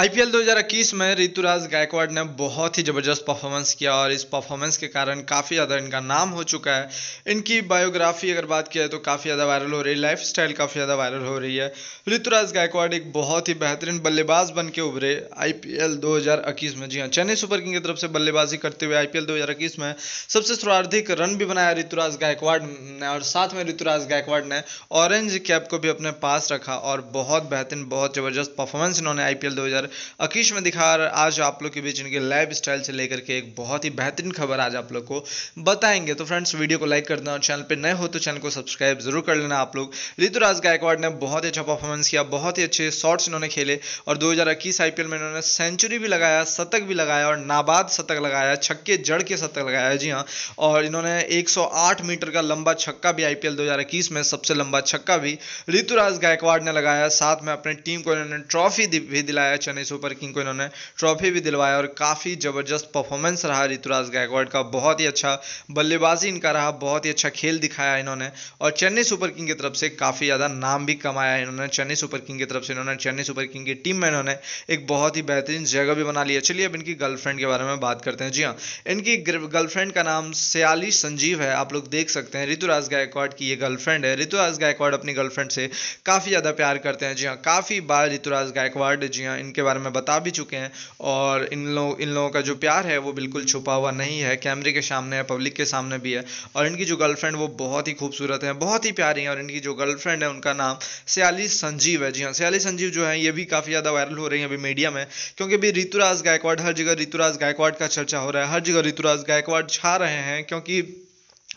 IPL 2021 में ऋतुराज गायकवाड़ ने बहुत ही ज़बरदस्त परफॉर्मेंस किया और इस परफॉर्मेंस के कारण काफ़ी ज़्यादा इनका नाम हो चुका है इनकी बायोग्राफी अगर बात किया जाए तो काफ़ी ज़्यादा वायरल हो रही है लाइफ स्टाइल काफ़ी ज़्यादा वायरल हो रही है ऋतुराज गायकवाड़ एक बहुत ही बेहतरीन बल्लेबाज बन के उभरे आई पी में जी हाँ चेन्नई सुपर किंग की तरफ से बल्लेबाजी करते हुए आई पी में सबसे सर्वाधिक रन भी बनाया ऋतुराज गायकवाड़ ने और साथ में ऋतुराज गायकवाड़ ने ऑरेंज कैप को भी अपने पास रखा और बहुत बेहतरीन बहुत ज़बरदस्त परफॉर्मेंस इन्होंने आई पी लेकर अकीश में दिखा आज आप लोग के बीच इनके लाइफ स्टाइल से लेकर के एक बहुत ही बेहतरीन खबर आज आप लोग को बताएंगे तो फ्रेंड्स वीडियो को लाइक कर देना और चैनल पर नए हो तो चैनल को सब्सक्राइब जरूर कर लेना आप लोग ऋतुराज गायकवाड़ ने बहुत ही अच्छा परफॉर्मेंस किया बहुत ही अच्छे शॉर्ट्स इन्होंने खेले और दो हज़ार आईपीएल में इन्होंने सेंचुरी भी लगाया शतक भी लगाया और नाबाद शतक लगाया छक्के जड़ के शतक लगाया जी हाँ और इन्होंने एक मीटर का लंबा छक्का भी आईपीएल दो में सबसे लंबा छक्का भी ऋतुराज गायकवाड़ ने लगाया साथ में अपने टीम को इन्होंने ट्रॉफी भी दिलाया चेन्नई सुपर किंग को इन्होंने ट्रॉफी भी दिलवाया और काफ़ी ज़बरदस्त परफॉर्मेंस रहा ऋतुराज गायकवाड़ का बहुत ही अच्छा बल्लेबाजी इनका रहा बहुत ही अच्छा खेल दिखाया इन्होंने और चेन्नई सुपर किंग की तरफ से काफ़ी ज़्यादा नाम भी कमाया इन्होंने चेन्नई सुपर किंग की तरफ से इन्होंने चेन्नई सुपर किंग की टीम में इन्होंने एक बहुत ही बेहतरीन जगह भी बना लिया चलिए अब इनकी गर्लफ्रेंड के बारे में बात करते हैं जी हाँ इनकी गर्लफ्रेंड का नाम सयाली संजीव है आप लोग देख सकते हैं ऋतुराज गायकवाड़ की ये गर्लफ्रेंड है ऋतुराज गायकवाड़ अपनी गर्लफ्रेंड से काफ़ी ज़्यादा प्यार करते हैं जी हाँ काफ़ी बार ऋतुराज गायकवाड़ जी हाँ इनके बारे में बता भी चुके हैं और इन लोग इन लोगों का जो प्यार है वो बिल्कुल छुपा हुआ नहीं है कैमरे के सामने है पब्लिक के सामने भी है और इनकी जो गर्लफ्रेंड वो बहुत ही खूबसूरत है बहुत ही प्यारी हैं और इनकी जो गर्लफ्रेंड है उनका नाम सयाली संजीव है जी हाँ सयाली संजीव जो है ये भी काफ़ी ज़्यादा वायरल हो रही है अभी मीडिया में क्योंकि अभी ऋतुराज गायकवाड़ हर जगह ऋतुराज गायकवाड़ का चर्चा हो रहा है हर जगह ऋतुराज गायकवाड़ छा रहे हैं क्योंकि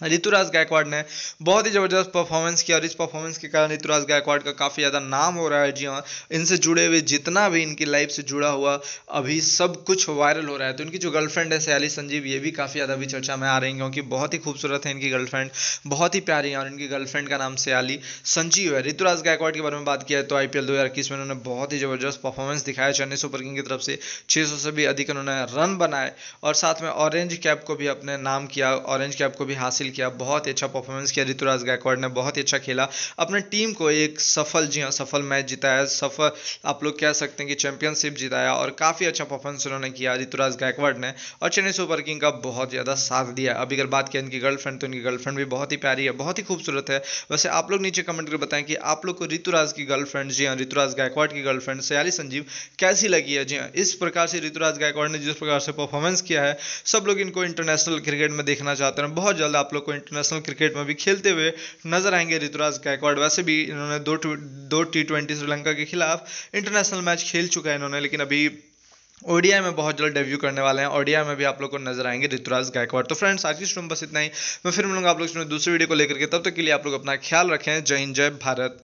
ऋतुराज गायकवाड़ ने बहुत ही ज़बरदस्त परफॉर्मेंस किया और इस परफॉर्मेंस के कारण ऋतुराज गायकवाड़ का काफ़ी ज़्यादा नाम हो रहा है जी हाँ इनसे जुड़े हुए जितना भी इनकी लाइफ से जुड़ा हुआ अभी सब कुछ वायरल हो रहा है तो इनकी जो गर्लफ्रेंड है सयाली संजीव ये भी काफ़ी ज़्यादा भी चर्चा में आ रही हैं क्योंकि बहुत ही खूबसूरत है इनकी गर्लफ्रेंड बहुत ही प्यारी है और इनकी गर्लफ्रेंड का नाम सयाली संजीव है ऋतुराज गायकवाड़ के बारे में बात किया है तो आई पी में उन्होंने बहुत ही ज़बरदस्त परफॉर्मेंस दिखाया चेन्नई सुपर किंग की तरफ से छः से भी अधिक उन्होंने रन बनाए और साथ में ऑरेंज कैप को भी अपने नाम किया ऑरेंज कैप को भी हासिल हासिल किया बहुत ही अच्छा परफॉर्मेंस किया ऋतुराज गायकवाड़ ने बहुत ही अच्छा खेला अपने टीम को एक सफल जी हाँ सफल मैच जिताया सफल आप लोग कह सकते हैं कि चैंपियनशिप जिताया और काफ़ी अच्छा परफॉर्मेंस उन्होंने किया ऋतुराज गायकवाड़ ने और चेन्नई सुपर किंग का बहुत ज़्यादा साथ दिया अभी अगर बात करें इनकी गर्लफ्रेंड तो इनकी गर्लफ्रेंड भी बहुत ही प्यारी है बहुत ही खूबसूरत है वैसे आप लोग नीचे कमेंट कर बताएं कि आप लोग को ऋतुराज की गर्लफ्रेंड जी हाँ ऋतुराज गायकवाड़ की गर्लफ्रेंड सयाली संजीव कैसी लगी है जी हाँ इस प्रकार से ऋतुराज गायकवाड़ ने जिस प्रकार से परफॉर्मेंस किया है सब लोग इनको इंटरनेशनल क्रिकेट में देखना चाहते हैं बहुत जल्द आप लोग को इंटरनेशनल क्रिकेट में भी खेलते हुए नजर आएंगे ऋतुराज गायकवाड़ वैसे भी इन्होंने दो दो टी ट्वेंटी श्रीलंका के खिलाफ इंटरनेशनल मैच खेल चुका है इन्होंने लेकिन अभी ओडीआई में बहुत जल्द डेब्यू करने वाले हैं ओडीआई में भी आप लोग को नजर आएंगे ऋतुराज गायकवाड़ तो फ्रेंड्स आज की स्टूम बस इतना ही मैं फिर मिलूंगा आप लोग दूसरी वीडियो को लेकर के तब तक के लिए आप लोग अपना ख्याल रखें जय हिंद जय भारत